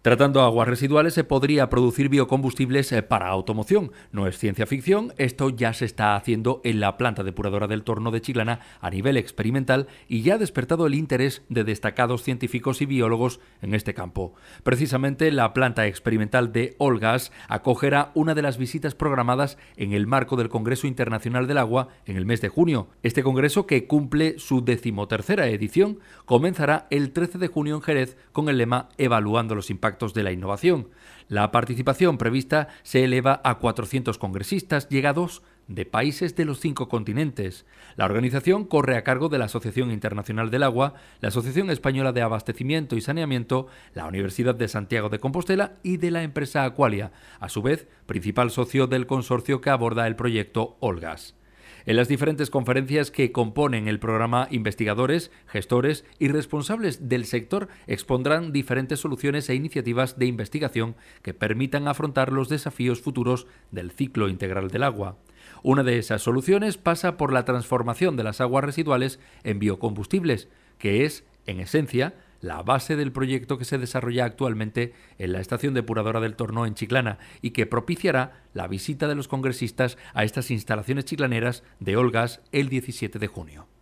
Tratando aguas residuales se podría producir biocombustibles eh, para automoción. No es ciencia ficción, esto ya se está haciendo en la planta depuradora del Torno de Chiclana a nivel experimental y ya ha despertado el interés de destacados científicos y biólogos en este campo. Precisamente la planta experimental de Olgas acogerá una de las visitas programadas en el marco del Congreso Internacional del Agua en el mes de junio. Este congreso, que cumple su decimotercera edición, comenzará el 13 de junio en Jerez con el lema Evaluando los impactos de la innovación. La participación prevista se eleva a 400 congresistas llegados de países de los cinco continentes. La organización corre a cargo de la Asociación Internacional del Agua, la Asociación Española de Abastecimiento y Saneamiento, la Universidad de Santiago de Compostela y de la empresa Aqualia, a su vez principal socio del consorcio que aborda el proyecto Olgas en las diferentes conferencias que componen el programa investigadores, gestores y responsables del sector expondrán diferentes soluciones e iniciativas de investigación que permitan afrontar los desafíos futuros del ciclo integral del agua. Una de esas soluciones pasa por la transformación de las aguas residuales en biocombustibles, que es, en esencia, la base del proyecto que se desarrolla actualmente en la estación depuradora del Torno en Chiclana y que propiciará la visita de los congresistas a estas instalaciones chiclaneras de Olgas el 17 de junio.